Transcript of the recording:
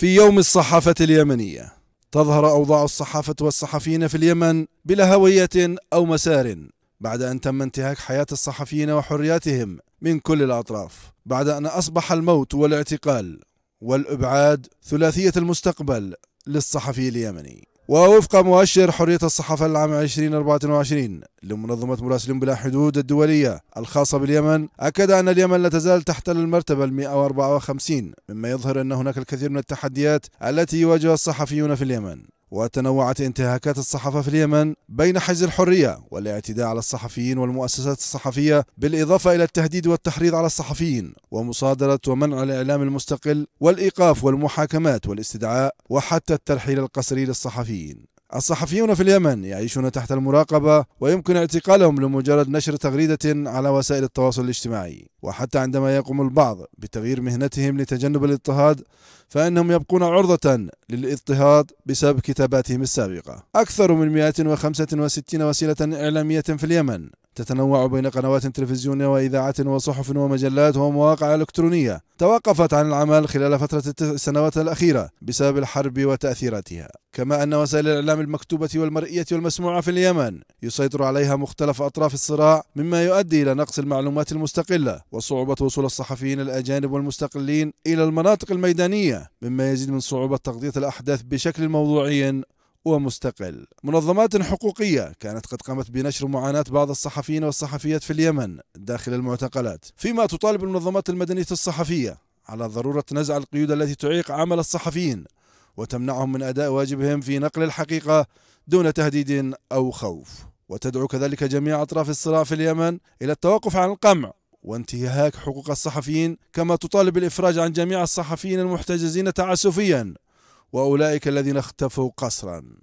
في يوم الصحافة اليمنية تظهر أوضاع الصحافة والصحفيين في اليمن بلا هوية أو مسار بعد أن تم انتهاك حياة الصحفيين وحرياتهم من كل الأطراف بعد أن أصبح الموت والاعتقال والإبعاد ثلاثية المستقبل للصحفي اليمني ووفق مؤشر حرية الصحافة العام 2024 لمنظمة مراسلين بلا حدود الدولية الخاصة باليمن أكد أن اليمن لا تزال تحتل المرتبة 154 مما يظهر أن هناك الكثير من التحديات التي يواجهها الصحفيون في اليمن وتنوعت انتهاكات الصحافة في اليمن بين حجز الحرية والاعتداء على الصحفيين والمؤسسات الصحفية بالإضافة إلى التهديد والتحريض على الصحفيين ومصادرة ومنع الإعلام المستقل والإيقاف والمحاكمات والاستدعاء وحتى الترحيل القسري للصحفيين الصحفيون في اليمن يعيشون تحت المراقبة ويمكن اعتقالهم لمجرد نشر تغريدة على وسائل التواصل الاجتماعي وحتى عندما يقوم البعض بتغيير مهنتهم لتجنب الاضطهاد فإنهم يبقون عرضة للاضطهاد بسبب كتاباتهم السابقة أكثر من 165 وسيلة إعلامية في اليمن تتنوع بين قنوات تلفزيونية وإذاعة وصحف ومجلات ومواقع إلكترونية توقفت عن العمل خلال فترة السنوات الأخيرة بسبب الحرب وتأثيراتها كما أن وسائل الإعلام المكتوبة والمرئية والمسموعة في اليمن يسيطر عليها مختلف أطراف الصراع مما يؤدي إلى نقص المعلومات المستقلة وصعوبة وصول الصحفيين الأجانب والمستقلين إلى المناطق الميدانية مما يزيد من صعوبة تغطية الأحداث بشكل موضوعي ومستقل منظمات حقوقية كانت قد قامت بنشر معاناة بعض الصحفيين والصحفيات في اليمن داخل المعتقلات فيما تطالب المنظمات المدنية الصحفية على ضرورة نزع القيود التي تعيق عمل الصحفيين وتمنعهم من أداء واجبهم في نقل الحقيقة دون تهديد أو خوف وتدعو كذلك جميع أطراف الصراع في اليمن إلى التوقف عن القمع وانتهاك حقوق الصحفيين كما تطالب الإفراج عن جميع الصحفيين المحتجزين تعسفيا واولئك الذين اختفوا قصرا